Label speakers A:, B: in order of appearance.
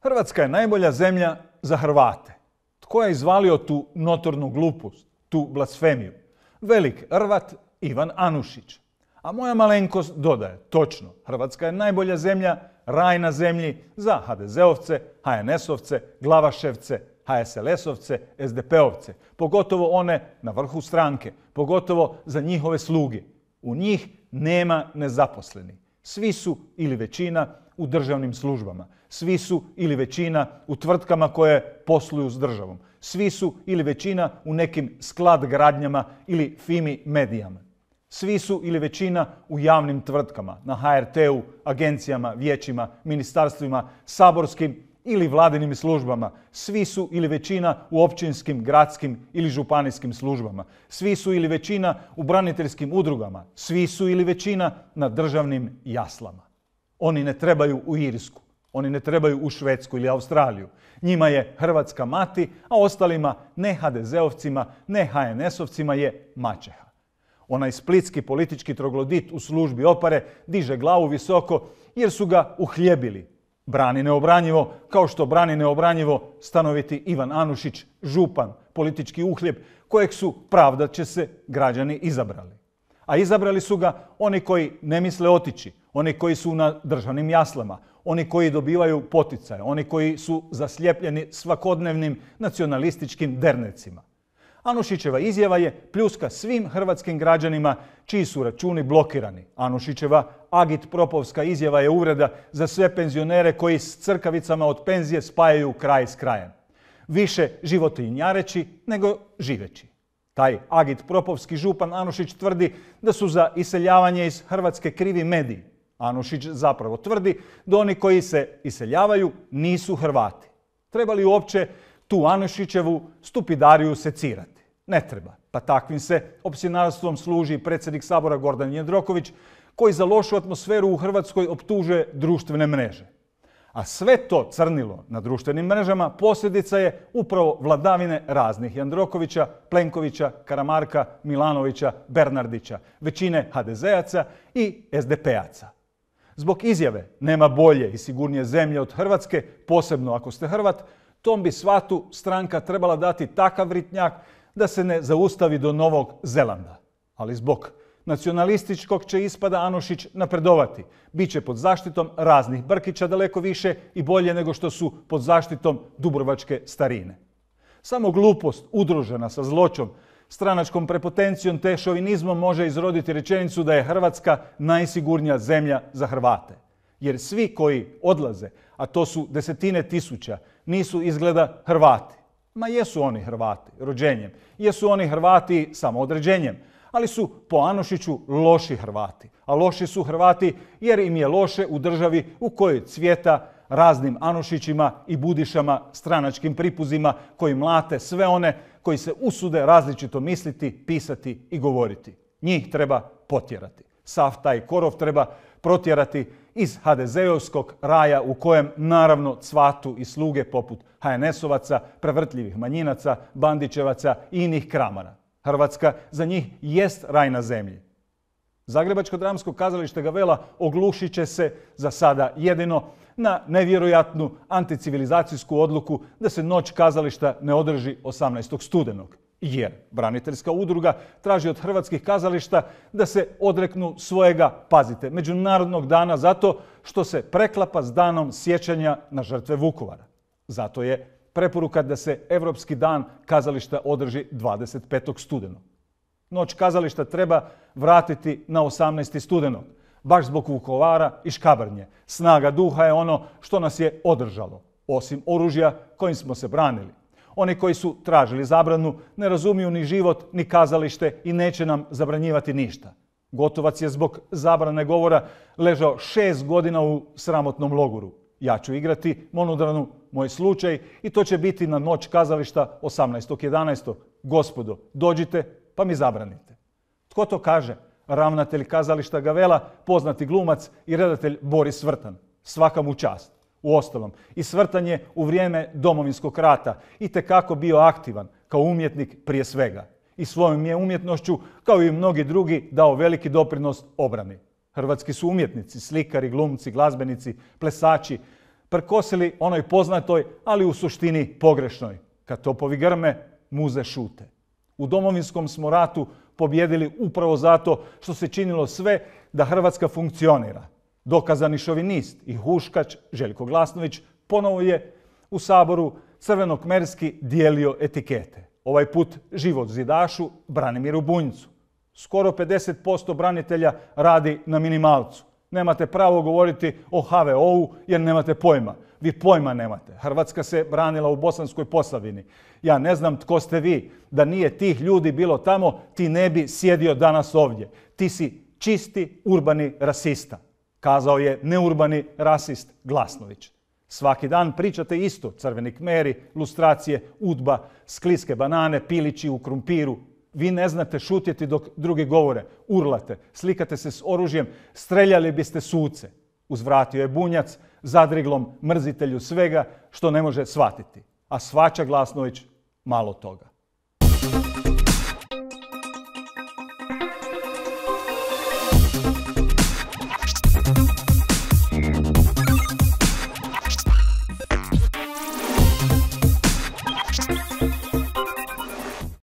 A: Hrvatska je najbolja zemlja za Hrvate. Tko je izvalio tu notornu glupost, tu blasfemiju? Velik Hrvat Ivan Anušić. A moja malenkost dodaje, točno, Hrvatska je najbolja zemlja, raj na zemlji za HDZ-ovce, HNS-ovce, Glavaševce, HSLS-ovce, SDP-ovce. Pogotovo one na vrhu stranke, pogotovo za njihove sluge. U njih nema nezaposleni. Svi su ili većina u državnim službama. Svi su ili većina u tvrtkama koje posluju s državom. Svi su ili većina u nekim sklad gradnjama ili fimi medijama. Svi su ili većina u javnim tvrtkama, na HRT-u, agencijama, vijećima, ministarstvima, saborskim ili vladinim službama. Svi su ili većina u općinskim, gradskim ili županijskim službama. Svi su ili većina u braniteljskim udrugama. Svi su ili većina na državnim jaslama. Oni ne trebaju u Irsku. Oni ne trebaju u Švedsku ili Australiju. Njima je Hrvatska mati, a ostalima, ne HDZ-ovcima, ne HNS-ovcima je mačeha. Onaj splitski politički troglodit u službi opare diže glavu visoko jer su ga uhljebili. Brani neobranjivo, kao što brani neobranjivo stanoviti Ivan Anušić, župan, politički uhljeb, kojeg su, pravda će se, građani izabrali. A izabrali su ga oni koji ne misle otići, oni koji su na državnim jaslama, oni koji dobivaju poticaje, oni koji su zaslijepljeni svakodnevnim nacionalističkim dernecima. Anušićeva izjava je pljuska svim hrvatskim građanima čiji su računi blokirani. Anušićeva agit-propovska izjava je uvreda za sve penzionere koji s crkavicama od penzije spajaju kraj s krajem. Više životinjareći nego živeći. Taj agit-propovski župan Anušić tvrdi da su za iseljavanje iz Hrvatske krivi mediji. Anušić zapravo tvrdi da oni koji se iseljavaju nisu Hrvati. Treba li uopće tu Anušićevu stupidariju secirati? Ne treba. Pa takvim se opsjenarstvom služi predsjednik Sabora Gordan Jandroković, koji za lošu atmosferu u Hrvatskoj optužuje društvene mreže. A sve to crnilo na društvenim mrežama posljedica je upravo vladavine raznih Jandrokovića, Plenkovića, Karamarka, Milanovića, Bernardića, većine HDZ-aca i SDP-aca. Zbog izjave nema bolje i sigurnije zemlje od Hrvatske, posebno ako ste Hrvat, tom bi svatu stranka trebala dati takav ritnjak da se ne zaustavi do Novog Zelanda. Ali zbog nacionalističkog će ispada Anušić napredovati. Biće pod zaštitom raznih Brkića daleko više i bolje nego što su pod zaštitom Dubrovačke starine. Samo glupost udružena sa zloćom, stranačkom prepotencijom te šovinizmom može izroditi rečenicu da je Hrvatska najsigurnija zemlja za Hrvate. Jer svi koji odlaze, a to su desetine tisuća, nisu izgleda Hrvati. Ma jesu oni Hrvati rođenjem, jesu oni Hrvati samo određenjem, ali su po Anušiću loši Hrvati. A loši su Hrvati jer im je loše u državi u kojoj cvjeta raznim Anušićima i Budišama, stranačkim pripuzima koji mlate sve one koji se usude različito misliti, pisati i govoriti. Njih treba potjerati. Sav taj korov treba protjerati iz HDZ-ovskog raja u kojem naravno cvatu i sluge poput HNS-ovaca, prevrtljivih manjinaca, bandićevaca i inih kramara. Hrvatska za njih jest raj na zemlji. Zagrebačko dramsko kazalište Gavela oglušit će se za sada jedino na nevjerojatnu anticivilizacijsku odluku da se noć kazališta ne održi 18. studenog jer braniteljska udruga traži od hrvatskih kazališta da se odreknu svojega, pazite, Međunarodnog dana zato što se preklapa s danom sjećanja na žrtve Vukovara. Zato je preporuka da se Europski dan kazališta održi 25. studenog. Noć kazališta treba vratiti na 18. studenog, baš zbog Vukovara i Škabrnje. Snaga duha je ono što nas je održalo, osim oružja kojim smo se branili. Oni koji su tražili zabranu ne razumiju ni život, ni kazalište i neće nam zabranjivati ništa. Gotovac je zbog zabrane govora ležao šest godina u sramotnom logoru. Ja ću igrati monodranu Moj slučaj i to će biti na noć kazališta 18.11. Gospodo, dođite pa mi zabranite. Tko to kaže? Ravnatelj kazališta Gavela, poznati glumac i redatelj Boris Vrtan. Svaka mu čast ostalom i je u vrijeme domovinskog rata i tekako bio aktivan kao umjetnik prije svega i svojom je umjetnošću, kao i mnogi drugi, dao veliki doprinos obrani. Hrvatski su umjetnici, slikari, glumci, glazbenici, plesači, prkosili onoj poznatoj, ali u suštini pogrešnoj. Kad topovi grme, muze šute. U domovinskom smo ratu pobjedili upravo zato što se činilo sve da Hrvatska funkcionira. Dokazani šovinist i huškač Željko Glasnović ponovo je u Saboru crveno-kmerski dijelio etikete. Ovaj put život zidašu Branimiru Bunjcu. Skoro 50% branitelja radi na minimalcu. Nemate pravo govoriti o HVO-u jer nemate pojma. Vi pojma nemate. Hrvatska se branila u Bosanskoj Posavini. Ja ne znam tko ste vi. Da nije tih ljudi bilo tamo, ti ne bi sjedio danas ovdje. Ti si čisti urbani rasista kazao je neurbani rasist Glasnović. Svaki dan pričate isto, crveni kmeri, lustracije, udba, skliske banane, pilići u krumpiru. Vi ne znate šutjeti dok drugi govore, urlate, slikate se s oružjem, streljali biste suce. Uzvratio je bunjac, zadriglom mrzitelju svega što ne može shvatiti. A svača Glasnović malo toga.